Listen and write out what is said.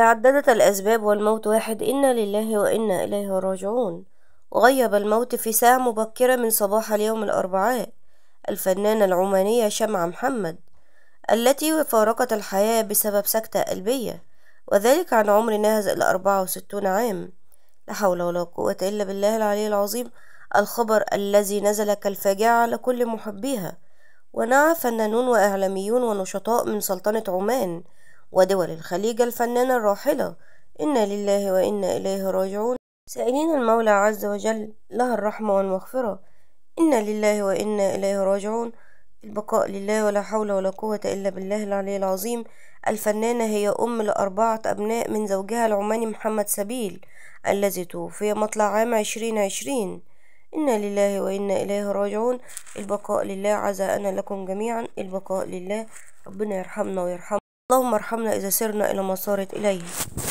تعددت الأسباب والموت واحد إنا لله وإنا إليه راجعون غيب الموت في ساعة مبكرة من صباح اليوم الأربعاء الفنانة العمانية شمعة محمد التي فارقت الحياة بسبب سكتة قلبية وذلك عن عمر ناهز إلى أربعة وستون عام لا حول ولا قوة إلا بالله العلي العظيم الخبر الذي نزل كالفاجعة على كل محبيها ونعى فنانون وإعلاميون ونشطاء من سلطنة عمان ودول الخليج الفنانة الراحلة إنا لله وإنا إليه راجعون سائلين المولى عز وجل لها الرحمة والمغفرة إنا لله وإنا إليه راجعون البقاء لله ولا حول ولا قوة إلا بالله العلي العظيم الفنانة هي أم لأربعة أبناء من زوجها العماني محمد سبيل الذي توفي مطلع عام عشرين عشرين إنا لله وإنا إليه راجعون البقاء لله عزاءنا لكم جميعا البقاء لله ربنا يرحمنا ويرحمنا اللهم ارحمنا إذا سرنا إلى ما صارت إليه